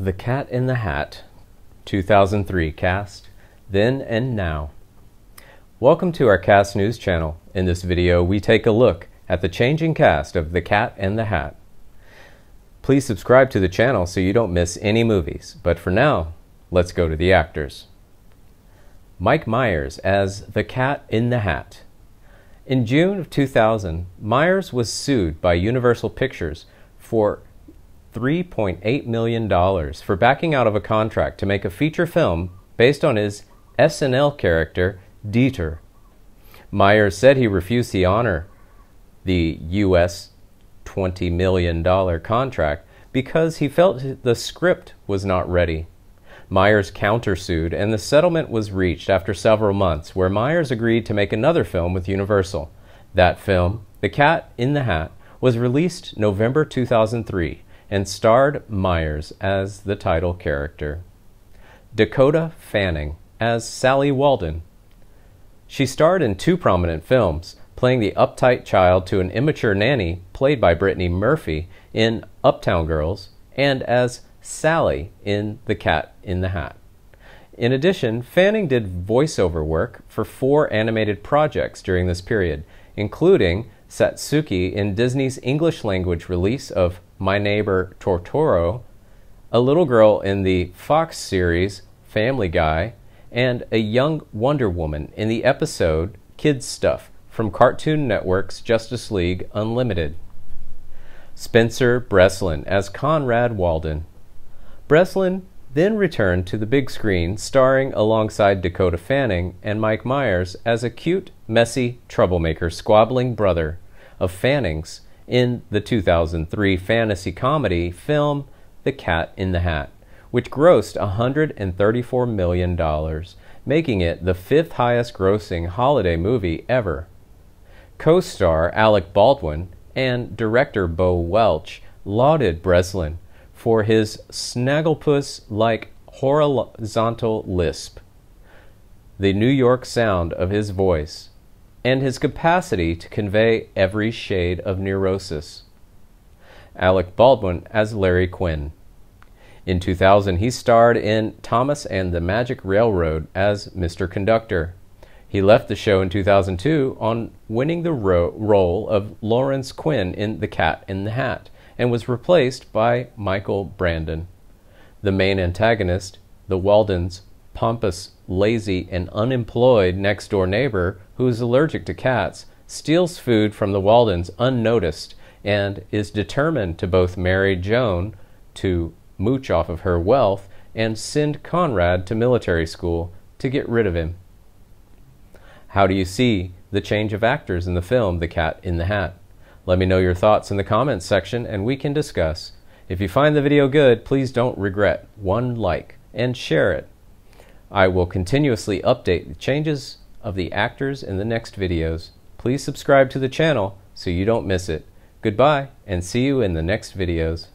The Cat in the Hat, 2003 cast, then and now. Welcome to our Cast News channel. In this video, we take a look at the changing cast of The Cat and the Hat. Please subscribe to the channel so you don't miss any movies, but for now, let's go to the actors. Mike Myers as The Cat in the Hat. In June of 2000, Myers was sued by Universal Pictures for $3.8 million for backing out of a contract to make a feature film based on his SNL character, Dieter. Myers said he refused the honor, the U.S. $20 million contract, because he felt the script was not ready. Myers countersued, and the settlement was reached after several months, where Myers agreed to make another film with Universal. That film, The Cat in the Hat, was released November 2003 and starred Myers as the title character, Dakota Fanning as Sally Walden. She starred in two prominent films, playing the uptight child to an immature nanny played by Brittany Murphy in Uptown Girls and as Sally in The Cat in the Hat. In addition, Fanning did voiceover work for four animated projects during this period, including Satsuki in Disney's English language release of my Neighbor Tortoro, a little girl in the Fox series Family Guy, and a young Wonder Woman in the episode Kids Stuff from Cartoon Network's Justice League Unlimited. Spencer Breslin as Conrad Walden. Breslin then returned to the big screen, starring alongside Dakota Fanning and Mike Myers as a cute, messy troublemaker squabbling brother of Fanning's in the 2003 fantasy comedy film The Cat in the Hat, which grossed $134 million, making it the fifth highest grossing holiday movie ever. Co star Alec Baldwin and director Bo Welch lauded Breslin for his snagglepuss like horizontal lisp, the New York sound of his voice and his capacity to convey every shade of neurosis. Alec Baldwin as Larry Quinn. In 2000, he starred in Thomas and the Magic Railroad as Mr. Conductor. He left the show in 2002 on winning the ro- role of Lawrence Quinn in The Cat in the Hat and was replaced by Michael Brandon. The main antagonist, the Waldens, pompous, lazy, and unemployed next door neighbor who is allergic to cats steals food from the Waldens unnoticed and is determined to both marry Joan to mooch off of her wealth and send Conrad to military school to get rid of him. How do you see the change of actors in the film The Cat in the Hat? Let me know your thoughts in the comments section and we can discuss. If you find the video good, please don't regret one like and share it. I will continuously update the changes of the actors in the next videos. Please subscribe to the channel so you don't miss it. Goodbye and see you in the next videos.